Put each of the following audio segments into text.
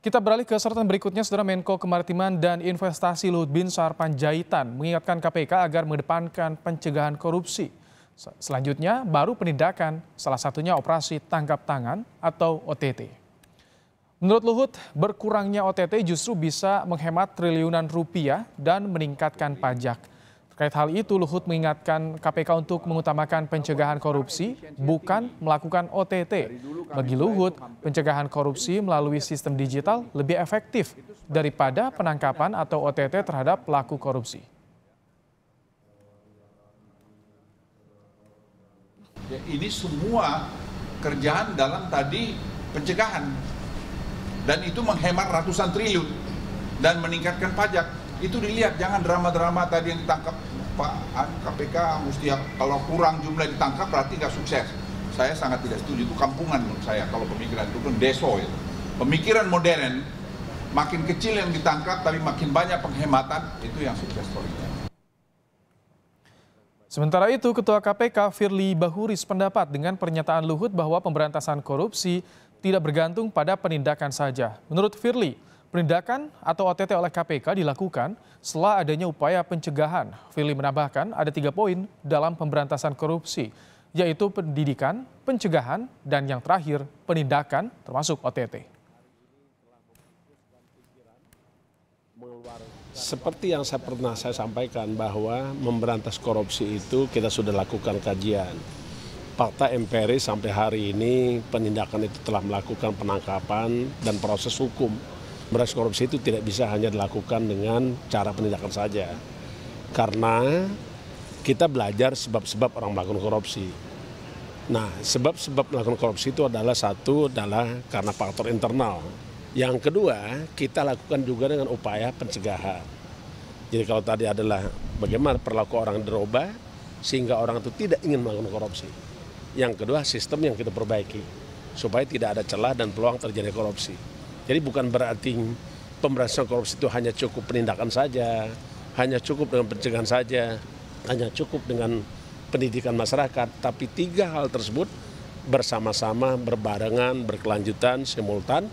Kita beralih ke sorotan berikutnya, Saudara Menko Kemaritiman dan Investasi Luhut Bin Sarpanjaitan mengingatkan KPK agar mengedepankan pencegahan korupsi. Selanjutnya, baru penindakan, salah satunya operasi tangkap tangan atau OTT. Menurut Luhut, berkurangnya OTT justru bisa menghemat triliunan rupiah dan meningkatkan pajak. Terkait hal itu, Luhut mengingatkan KPK untuk mengutamakan pencegahan korupsi, bukan melakukan OTT. Bagi Luhut, pencegahan korupsi melalui sistem digital lebih efektif daripada penangkapan atau OTT terhadap pelaku korupsi. Ya, ini semua kerjaan dalam tadi pencegahan. Dan itu menghemat ratusan triliun dan meningkatkan pajak itu dilihat jangan drama-drama tadi yang ditangkap Pak KPK mesti kalau kurang jumlah ditangkap berarti nggak sukses saya sangat tidak setuju itu kampungan menurut saya kalau pemikiran itu kan deso itu ya. pemikiran modern makin kecil yang ditangkap tapi makin banyak penghematan itu yang sukses story-nya Sementara itu, Ketua KPK Firly Bahuri pendapat dengan pernyataan Luhut bahwa pemberantasan korupsi tidak bergantung pada penindakan saja. Menurut Firly, Penindakan atau OTT oleh KPK dilakukan setelah adanya upaya pencegahan. Fili menambahkan ada tiga poin dalam pemberantasan korupsi, yaitu pendidikan, pencegahan, dan yang terakhir penindakan termasuk OTT. Seperti yang saya pernah saya sampaikan bahwa memberantas korupsi itu kita sudah lakukan kajian. Fakta empiris sampai hari ini penindakan itu telah melakukan penangkapan dan proses hukum beras korupsi itu tidak bisa hanya dilakukan dengan cara penindakan saja. Karena kita belajar sebab-sebab orang melakukan korupsi. Nah, sebab-sebab melakukan korupsi itu adalah satu adalah karena faktor internal. Yang kedua, kita lakukan juga dengan upaya pencegahan. Jadi kalau tadi adalah bagaimana perilaku orang diroba sehingga orang itu tidak ingin melakukan korupsi. Yang kedua, sistem yang kita perbaiki supaya tidak ada celah dan peluang terjadi korupsi. Jadi bukan berarti pemberantasan korupsi itu hanya cukup penindakan saja, hanya cukup dengan pencegahan saja, hanya cukup dengan pendidikan masyarakat, tapi tiga hal tersebut bersama-sama, berbarengan, berkelanjutan, simultan,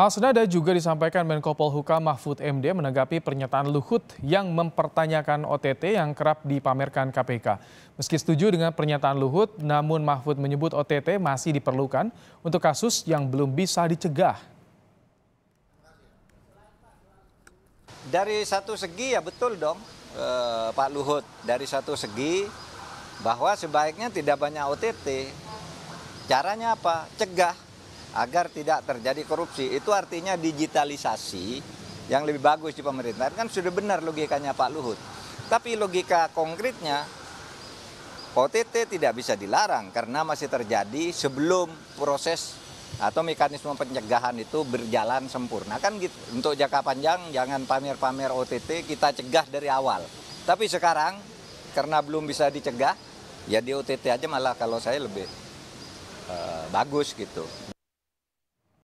Hal senada juga disampaikan Menko Polhukam Mahfud MD menanggapi pernyataan Luhut yang mempertanyakan OTT yang kerap dipamerkan KPK. Meski setuju dengan pernyataan Luhut, namun Mahfud menyebut OTT masih diperlukan untuk kasus yang belum bisa dicegah. Dari satu segi ya betul dong eh, Pak Luhut, dari satu segi bahwa sebaiknya tidak banyak OTT. Caranya apa? Cegah agar tidak terjadi korupsi. Itu artinya digitalisasi yang lebih bagus di pemerintah. Kan sudah benar logikanya Pak Luhut. Tapi logika konkretnya OTT tidak bisa dilarang karena masih terjadi sebelum proses atau mekanisme pencegahan itu berjalan sempurna kan gitu. Untuk jangka panjang jangan pamer-pamer OTT kita cegah dari awal. Tapi sekarang karena belum bisa dicegah ya di OTT aja malah kalau saya lebih uh, bagus gitu.